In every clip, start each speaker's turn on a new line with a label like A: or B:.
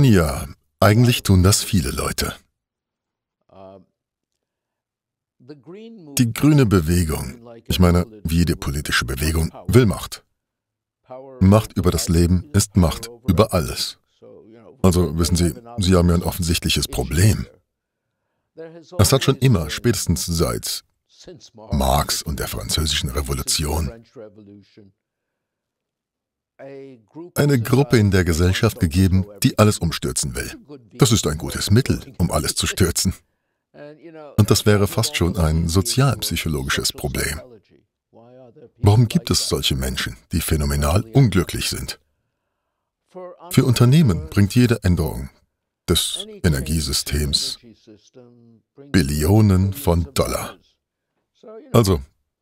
A: Nun ja, eigentlich tun das viele Leute. Die grüne Bewegung, ich meine, wie jede politische Bewegung, will Macht. Macht über das Leben ist Macht über alles. Also wissen Sie, Sie haben ja ein offensichtliches Problem. Es hat schon immer, spätestens seit Marx und der Französischen Revolution, eine Gruppe in der Gesellschaft gegeben, die alles umstürzen will. Das ist ein gutes Mittel, um alles zu stürzen. Und das wäre fast schon ein sozialpsychologisches Problem. Warum gibt es solche Menschen, die phänomenal unglücklich sind? Für Unternehmen bringt jede Änderung des Energiesystems Billionen von Dollar. Also,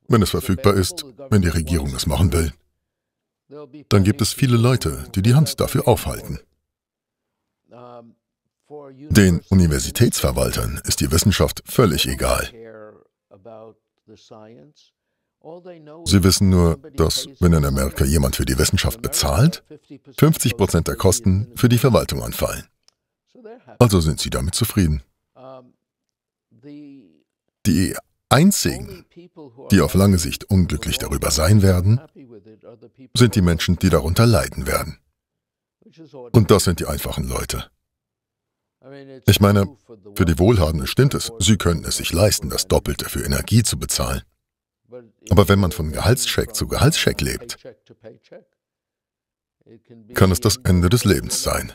A: wenn es verfügbar ist, wenn die Regierung es machen will, dann gibt es viele Leute, die die Hand dafür aufhalten. Den Universitätsverwaltern ist die Wissenschaft völlig egal. Sie wissen nur, dass wenn in Amerika jemand für die Wissenschaft bezahlt, 50 der Kosten für die Verwaltung anfallen. Also sind sie damit zufrieden. Die einzigen, die auf lange Sicht unglücklich darüber sein werden, sind die Menschen, die darunter leiden werden. Und das sind die einfachen Leute. Ich meine, für die Wohlhabenden stimmt es, sie könnten es sich leisten, das Doppelte für Energie zu bezahlen. Aber wenn man von Gehaltscheck zu Gehaltscheck lebt, kann es das Ende des Lebens sein.